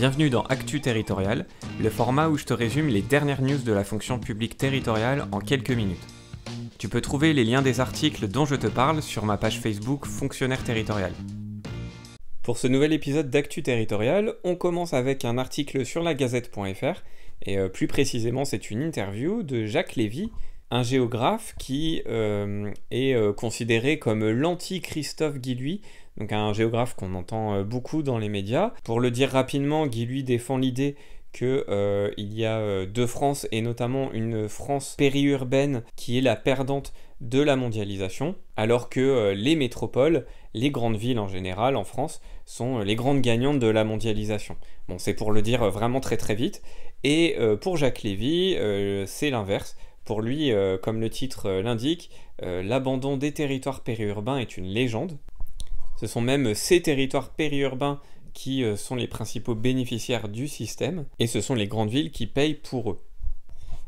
Bienvenue dans Actu Territorial, le format où je te résume les dernières news de la fonction publique territoriale en quelques minutes. Tu peux trouver les liens des articles dont je te parle sur ma page Facebook Fonctionnaire Territorial. Pour ce nouvel épisode d'Actu Territorial, on commence avec un article sur la gazette.fr, et euh, plus précisément c'est une interview de Jacques Lévy, un géographe qui euh, est euh, considéré comme l'anti-Christophe Guilluy donc un géographe qu'on entend euh, beaucoup dans les médias. Pour le dire rapidement, Guy lui défend l'idée qu'il euh, y a euh, deux France et notamment une France périurbaine qui est la perdante de la mondialisation, alors que les métropoles, les grandes villes en général en France, sont les grandes gagnantes de la mondialisation. Bon, c'est pour le dire vraiment très très vite. Et pour Jacques Lévy, c'est l'inverse. Pour lui, comme le titre l'indique, l'abandon des territoires périurbains est une légende. Ce sont même ces territoires périurbains qui euh, sont les principaux bénéficiaires du système, et ce sont les grandes villes qui payent pour eux.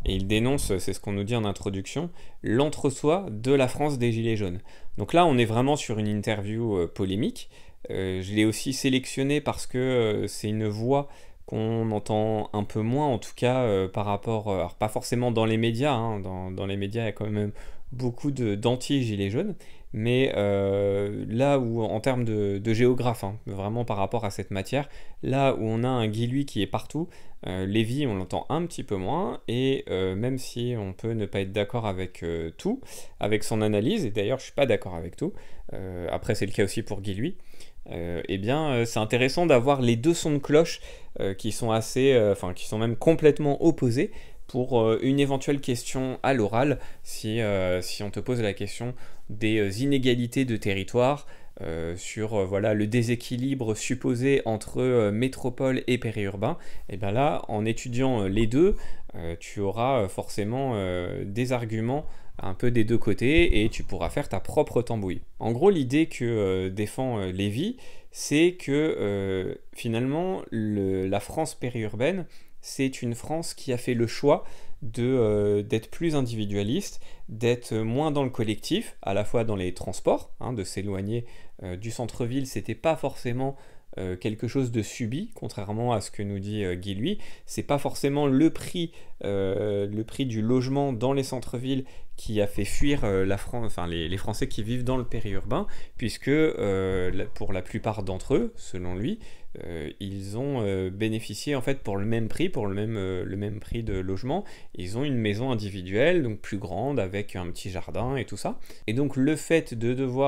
Et il dénonce, c'est ce qu'on nous dit en introduction, l'entre-soi de la France des Gilets jaunes. Donc là, on est vraiment sur une interview euh, polémique. Euh, je l'ai aussi sélectionné parce que c'est une voix qu'on entend un peu moins, en tout cas par rapport, alors pas forcément dans les médias, hein, dans, dans, les médias il y a quand même beaucoup d'anti-gilets jaunes, mais euh, là où, en termes de, géographe, hein, vraiment par rapport à cette matière, là où on a un Lui qui est partout, euh, Lévi, on l'entend un petit peu moins, et euh, même si on peut ne pas être d'accord avec euh, tout, avec son analyse, et d'ailleurs je suis pas d'accord avec tout, après c'est le cas aussi pour euh, eh bien c'est intéressant d'avoir les deux sons de cloche qui sont assez, enfin qui sont même complètement opposés, pour une éventuelle question à l'oral, si on te pose la question des euh, inégalités de territoire, euh, sur euh, voilà, le déséquilibre supposé entre métropole et périurbain, et bien là, en étudiant les deux, tu auras forcément des arguments un peu des deux côtés et tu pourras faire ta propre tambouille. En gros, l'idée que défend Lévy, c'est que finalement, la France périurbaine, c'est une France qui a fait le choix de euh, d'être plus individualiste, d'être moins dans le collectif, à la fois dans les transports, hein, de s'éloigner euh, du centre-ville, c'était pas forcément euh, quelque chose de subi, contrairement à ce que nous dit Guy lui. C'est pas forcément le prix, le prix du logement dans les centres-villes qui a fait fuir les, Français qui vivent dans le périurbain, puisque pour la plupart d'entre eux, selon lui, euh, ils ont euh, bénéficié en fait pour le même prix, pour le même, euh, le même prix de logement, ils ont une maison individuelle, donc plus grande, avec un petit jardin et tout ça. Et donc le fait de devoir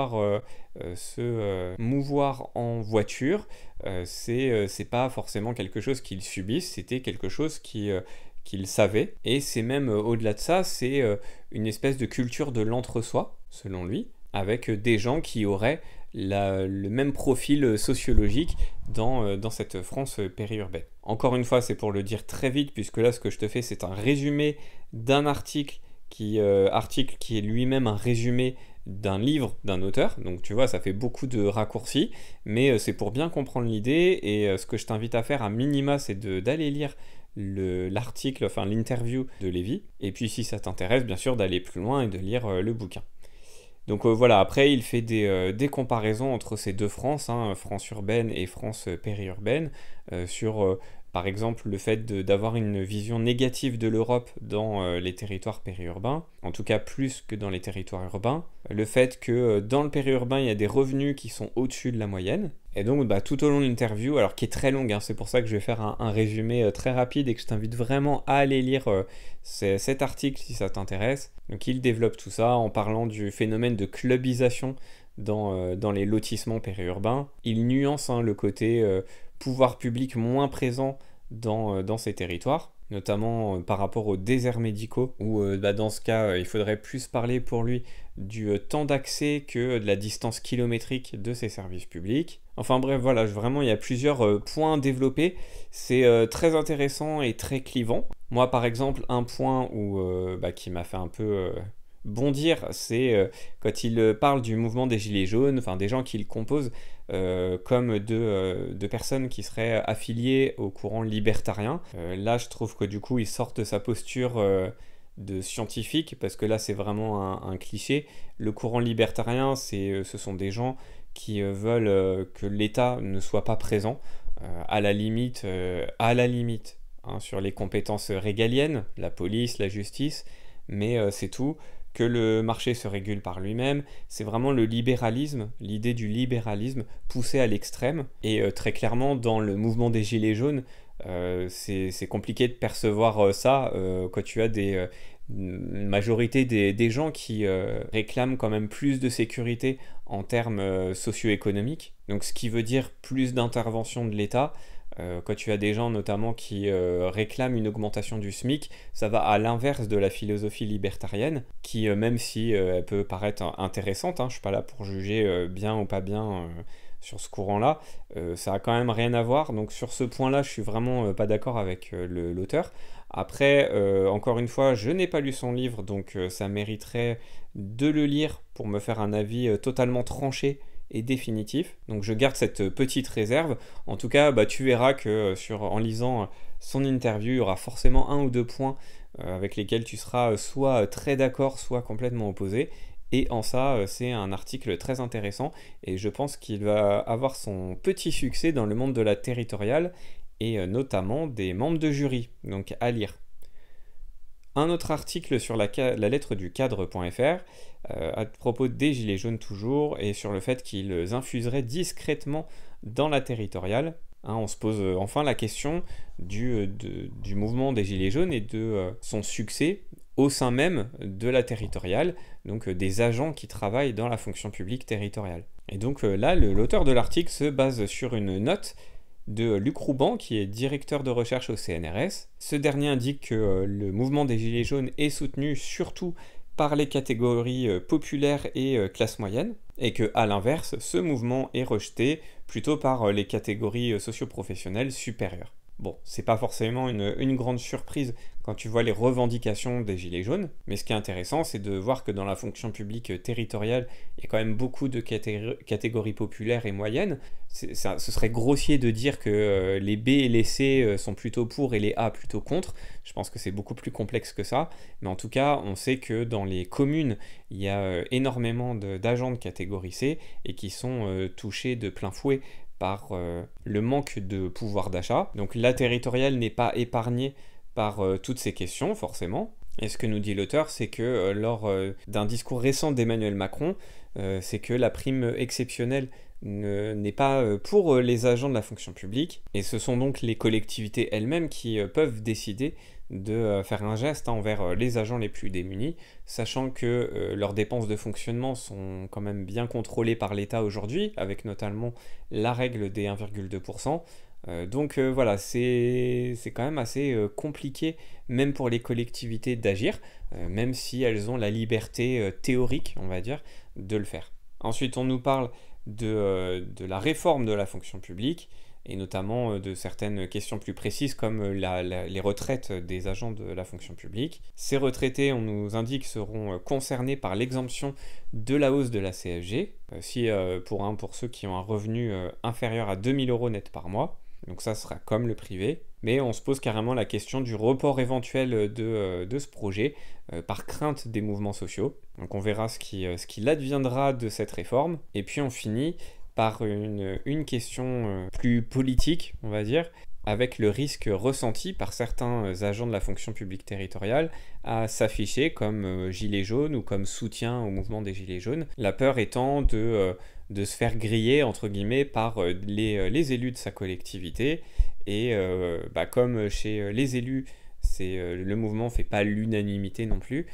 se mouvoir en voiture, c'est pas forcément quelque chose qu'ils subissent, c'était quelque chose qui qu'ils savaient. Et c'est même au-delà de ça, c'est une espèce de culture de l'entre-soi, selon lui, avec des gens qui auraient le même profil sociologique euh, dans, cette France périurbaine. Encore une fois, c'est pour le dire très vite, puisque là, ce que je te fais, c'est un résumé d'un article qui, euh, article qui est lui-même un résumé d'un livre d'un auteur. Donc tu vois, ça fait beaucoup de raccourcis, mais euh, c'est pour bien comprendre l'idée. Et ce que je t'invite à faire à minima, c'est d'aller lire l'article, enfin l'interview de Lévy. Et puis si ça t'intéresse, bien sûr, d'aller plus loin et de lire le bouquin. Donc euh, voilà, après il fait des, euh, des, comparaisons entre ces deux France, hein, France urbaine et France euh, périurbaine, sur par exemple, le fait d'avoir une vision négative de l'Europe dans euh, les territoires périurbains, en tout cas plus que dans les territoires urbains, le fait que euh, dans le périurbain, il y a des revenus qui sont au-dessus de la moyenne. Et donc, bah, tout au long de l'interview, alors qui est très longue, hein, c'est pour ça que je vais faire un, résumé euh, très rapide et que je t'invite vraiment à aller lire cet article si ça t'intéresse. Donc, il développe tout ça en parlant du phénomène de clubisation dans, les lotissements périurbains. Il nuance hein, le côté pouvoir public moins présent dans, euh, ces territoires notamment euh, par rapport aux déserts médicaux, où euh, bah, dans ce cas, il faudrait plus parler pour lui du temps d'accès que de la distance kilométrique de ces services publics. Enfin bref, voilà, vraiment, il y a plusieurs points développés. C'est très intéressant et très clivant. Moi, par exemple, un point où, bah, qui m'a fait un peu... bondir, c'est quand il parle du mouvement des Gilets jaunes, enfin des gens qu'il compose, euh, comme de, euh, de, personnes qui seraient affiliées au courant libertarien. Euh, là, je trouve que du coup, il sort de sa posture de scientifique, parce que là, c'est vraiment un, cliché. Le courant libertarien, ce sont des gens qui veulent que l'État ne soit pas présent, à la limite, à la limite, hein, sur les compétences régaliennes, la police, la justice, mais c'est tout que le marché se régule par lui-même. C'est vraiment le libéralisme, l'idée du libéralisme poussé à l'extrême. Et euh, très clairement, dans le mouvement des Gilets jaunes, euh, c'est compliqué de percevoir euh, ça quand tu as des, une majorité des, gens qui réclament quand même plus de sécurité en termes socio-économiques, donc ce qui veut dire plus d'intervention de l'État, euh, quand tu as des gens notamment qui euh, réclament une augmentation du SMIC, ça va à l'inverse de la philosophie libertarienne, qui euh, même si elle peut paraître intéressante, hein, je ne suis pas là pour juger bien ou pas bien sur ce courant-là, ça a quand même rien à voir, donc sur ce point-là je suis vraiment pas d'accord avec l'auteur. Après, encore une fois, je n'ai pas lu son livre, donc ça mériterait de le lire pour me faire un avis totalement tranché définitif. Donc je garde cette euh, petite réserve. En tout cas, bah, tu verras que euh, sur, en lisant euh, son interview, il y aura forcément un ou deux points avec lesquels tu seras soit très d'accord, soit complètement opposé. Et en ça, c'est un article très intéressant et je pense qu'il va avoir son petit succès dans le monde de la territoriale et notamment des membres de jury, donc à lire. Un autre article sur la, lettre du cadre.fr euh, à propos des Gilets jaunes toujours et sur le fait qu'ils infuseraient discrètement dans la territoriale. Hein, on se pose euh, enfin la question euh, du, mouvement des Gilets jaunes et de son succès au sein même de la territoriale, donc des agents qui travaillent dans la fonction publique territoriale. Et donc là, l'auteur de l'article se base sur une note de euh, Luc Rouban, qui est directeur de recherche au CNRS. Ce dernier indique que euh, le mouvement des Gilets jaunes est soutenu surtout par les catégories euh, populaires et classe moyenne, et que, à l'inverse, ce mouvement est rejeté plutôt par les catégories socioprofessionnelles supérieures. Bon, c'est pas forcément une grande surprise quand tu vois les revendications des Gilets jaunes. Mais ce qui est intéressant, c'est de voir que dans la fonction publique territoriale, il y a quand même beaucoup de catégories populaires et moyennes. ce serait grossier de dire que euh, les B et les C euh, sont plutôt pour et les A plutôt contre. Je pense que c'est beaucoup plus complexe que ça. Mais en tout cas, on sait que dans les communes, il y a euh, énormément d'agents de, catégorie C et qui sont touchés de plein fouet par le manque de pouvoir d'achat. Donc la territoriale n'est pas épargnée par euh, toutes ces questions, forcément. Et ce que nous dit l'auteur, c'est que euh, lors euh, d'un discours récent d'Emmanuel Macron, c'est que la prime exceptionnelle n'est pas pour les agents de la fonction publique, et ce sont donc les collectivités elles-mêmes qui peuvent décider de faire un geste envers les agents les plus démunis, sachant que leurs dépenses de fonctionnement sont quand même bien contrôlées par l'État aujourd'hui, avec notamment la règle des 1,2%, euh, donc euh, voilà, c'est quand même assez euh, compliqué, même pour les collectivités, d'agir, même si elles ont la liberté théorique, on va dire, de le faire. Ensuite, on nous parle de, la réforme de la fonction publique, et notamment de certaines questions plus précises comme les retraites des agents de la fonction publique. Ces retraités, on nous indique, seront concernés par l'exemption de la hausse de la CFG, si, pour, un, pour ceux qui ont un revenu inférieur à 2000 euros net par mois. Donc ça sera comme le privé, mais on se pose carrément la question du report éventuel de, euh, ce projet euh, par crainte des mouvements sociaux. Donc on verra ce euh, qu'il qui adviendra de cette réforme. Et puis on finit par une, une question plus politique, on va dire, avec le risque ressenti par certains agents de la fonction publique territoriale à s'afficher comme gilets jaunes ou comme soutien au mouvement des gilets jaunes, la peur étant de de se faire griller, entre guillemets, par euh, euh, les, élus de sa collectivité. Et euh, bah, comme chez les élus, le mouvement ne fait pas l'unanimité non plus,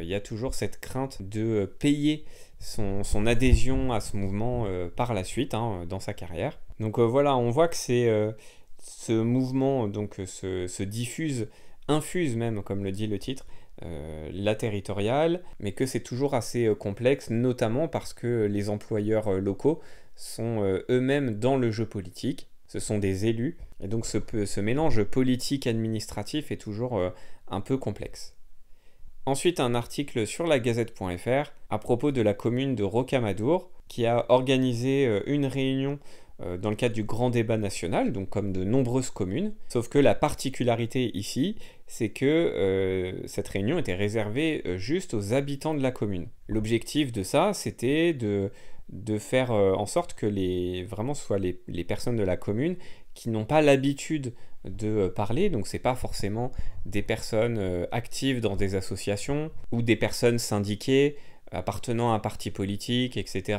il y a toujours cette crainte de payer son, adhésion à ce mouvement par la suite, hein, dans sa carrière. Donc voilà, on voit que ce mouvement donc, se diffuse, infuse même, comme le dit le titre, euh, la territoriale, mais que c'est toujours assez euh, complexe, notamment parce que les employeurs euh, locaux sont eux-mêmes dans le jeu politique, ce sont des élus, et donc ce, ce mélange politique-administratif est toujours un peu complexe. Ensuite, un article sur la gazette.fr à propos de la commune de Rocamadour qui a organisé une réunion euh, dans le cadre du grand débat national, donc comme de nombreuses communes. Sauf que la particularité ici, c'est que euh, cette réunion était réservée euh, juste aux habitants de la commune. L'objectif de ça, c'était de, faire en sorte que les, vraiment soient les, les personnes de la commune qui n'ont pas l'habitude de parler, donc c'est pas forcément des personnes actives dans des associations ou des personnes syndiquées appartenant à un parti politique, etc.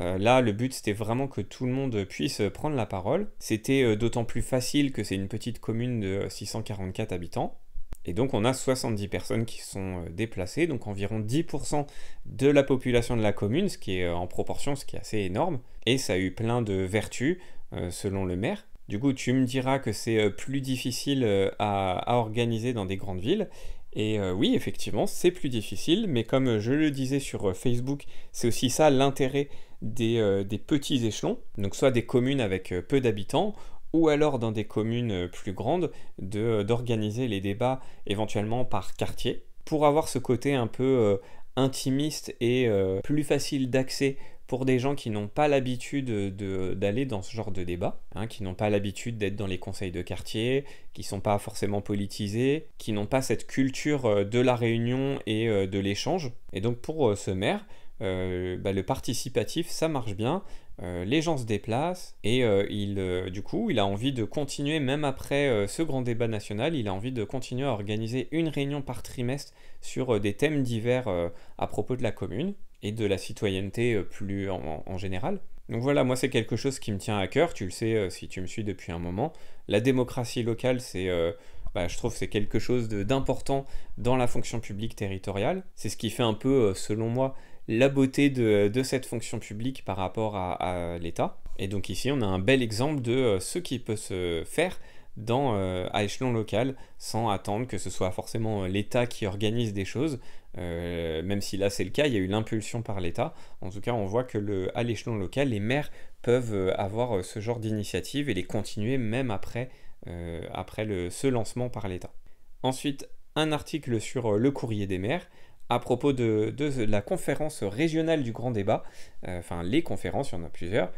Euh, là, le but, c'était vraiment que tout le monde puisse prendre la parole. C'était euh, d'autant plus facile que c'est une petite commune de 644 habitants. Et donc on a 70 personnes qui sont euh, déplacées, donc environ 10% de la population de la commune, ce qui est en proportion, ce qui est assez énorme. Et ça a eu plein de vertus, selon le maire. Du coup, tu me diras que c'est plus difficile à, organiser dans des grandes villes. Et oui, effectivement, c'est plus difficile, mais comme je le disais sur Facebook, c'est aussi ça l'intérêt euh, des, petits échelons, donc soit des communes avec euh, peu d'habitants, ou alors dans des communes euh, plus grandes, d'organiser les débats éventuellement par quartier, pour avoir ce côté un peu intimiste et plus facile d'accès pour des gens qui n'ont pas l'habitude d'aller dans ce genre de débat, hein, qui n'ont pas l'habitude d'être dans les conseils de quartier, qui sont pas forcément politisés, qui n'ont pas cette culture de la réunion et de l'échange. Et donc pour ce maire, euh, bah, le participatif, ça marche bien. Euh, les gens se déplacent et euh, il, du coup, il a envie de continuer, même après ce grand débat national, il a envie de continuer à organiser une réunion par trimestre sur des thèmes divers à propos de la commune et de la citoyenneté plus en, général. Donc voilà, moi c'est quelque chose qui me tient à cœur, tu le sais si tu me suis depuis un moment. La démocratie locale, c'est... Bah, je trouve que c'est quelque chose d'important dans la fonction publique territoriale. C'est ce qui fait un peu, selon moi, la beauté de, cette fonction publique par rapport à, l'État. Et donc ici, on a un bel exemple de euh, ce qui peut se faire euh, à échelon local sans attendre que ce soit forcément euh, l'État qui organise des choses, même si là c'est le cas, il y a eu l'impulsion par l'État. En tout cas, on voit que à l'échelon local, les maires peuvent avoir ce genre d'initiative et les continuer même après, ce lancement par l'État. Ensuite, un article sur le courrier des maires à propos de, la conférence régionale du grand débat, euh, enfin les conférences, il y en a plusieurs,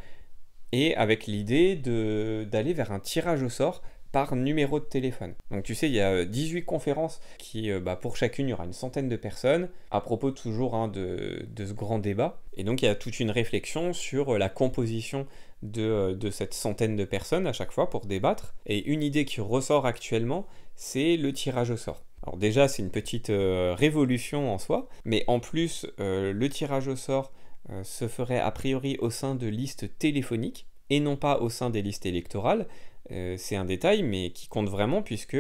et avec l'idée d'aller vers un tirage au sort par numéro de téléphone. Donc tu sais, il y a 18 conférences qui, euh, bah, pour chacune, il y aura une centaine de personnes, à propos toujours hein, de, ce grand débat. Et donc il y a toute une réflexion sur la composition de cette centaine de personnes à chaque fois pour débattre. Et une idée qui ressort actuellement, c'est le tirage au sort. Alors déjà, c'est une petite euh, révolution en soi, mais en plus, euh, le tirage au sort euh, se ferait a priori au sein de listes téléphoniques et non pas au sein des listes électorales. c'est un détail, mais qui compte vraiment puisque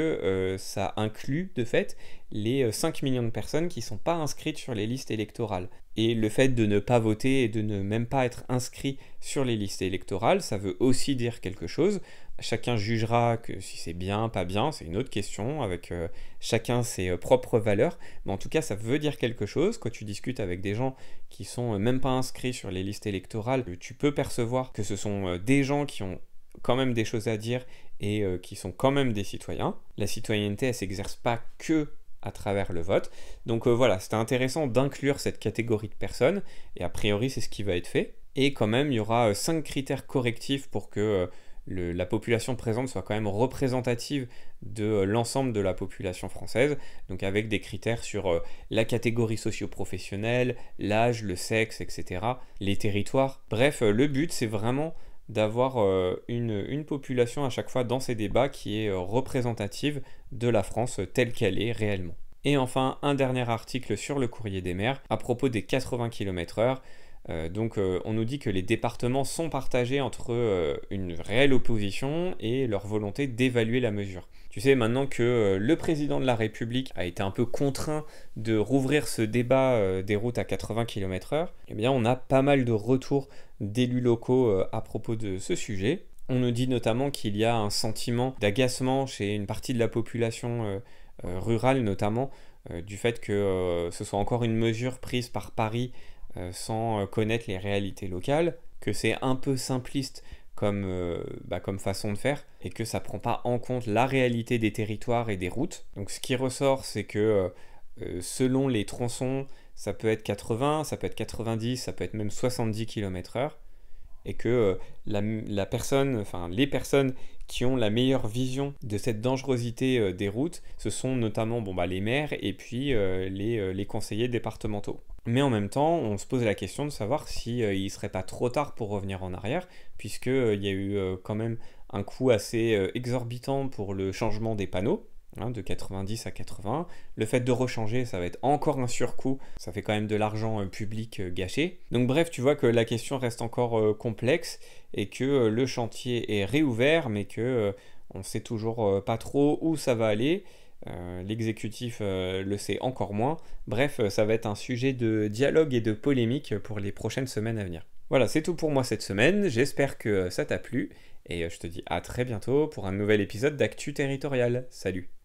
ça inclut de fait les 5 millions de personnes qui ne sont pas inscrites sur les listes électorales. Et le fait de ne pas voter et de ne même pas être inscrit sur les listes électorales, ça veut aussi dire quelque chose. Chacun jugera que si c'est bien, pas bien, c'est une autre question, avec euh, chacun ses euh, propres valeurs. Mais en tout cas, ça veut dire quelque chose. Quand tu discutes avec des gens qui sont euh, même pas inscrits sur les listes électorales, tu peux percevoir que ce sont des gens qui ont quand même des choses à dire et qui sont quand même des citoyens. La citoyenneté, elle s'exerce pas que à travers le vote. Donc voilà, c'était intéressant d'inclure cette catégorie de personnes, et a priori c'est ce qui va être fait. Et quand même, il y aura cinq critères correctifs pour que la population présente soit quand même représentative de euh, l'ensemble de la population française, donc avec des critères sur euh, la catégorie socio-professionnelle, l'âge, le sexe, etc., les territoires. Bref, euh, le but, c'est vraiment d'avoir une, population à chaque fois dans ces débats qui est représentative de la France telle qu'elle est réellement. Et enfin, un dernier article sur le courrier des maires à propos des 80 km/h. Euh, donc euh, on nous dit que les départements sont partagés entre euh, une réelle opposition et leur volonté d'évaluer la mesure. Tu sais, maintenant que le président de la République a été un peu contraint de rouvrir ce débat des routes à 80 km/h, eh bien on a pas mal de retours d'élus locaux à propos de ce sujet. On nous dit notamment qu'il y a un sentiment d'agacement chez une partie de la population rurale notamment, du fait que ce soit encore une mesure prise par Paris euh, sans euh, connaître les réalités locales, que c'est un peu simpliste comme, euh, bah, façon de faire et que ça ne prend pas en compte la réalité des territoires et des routes. Donc ce qui ressort, c'est que selon les tronçons, ça peut être 80, ça peut être 90, ça peut être même 70 km/h et que la, personne, les personnes qui ont la meilleure vision de cette dangerosité des routes, ce sont notamment bon, bah, les maires et puis les, conseillers départementaux. Mais en même temps, on se pose la question de savoir s'il si, euh, il ne serait pas trop tard pour revenir en arrière, puisqu'il euh, y a eu euh, quand même un coût assez exorbitant pour le changement des panneaux, hein, de 90 à 80. Le fait de rechanger, ça va être encore un surcoût, ça fait quand même de l'argent public gâché. Donc bref, tu vois que la question reste encore complexe, et que le chantier est réouvert, mais que on ne sait toujours pas trop où ça va aller, euh, l'exécutif euh, le sait encore moins. Bref, euh, ça va être un sujet de dialogue et de polémique pour les prochaines semaines à venir. Voilà, c'est tout pour moi cette semaine. J'espère que ça t'a plu et je te dis à très bientôt pour un nouvel épisode d'Actu Territorial. Salut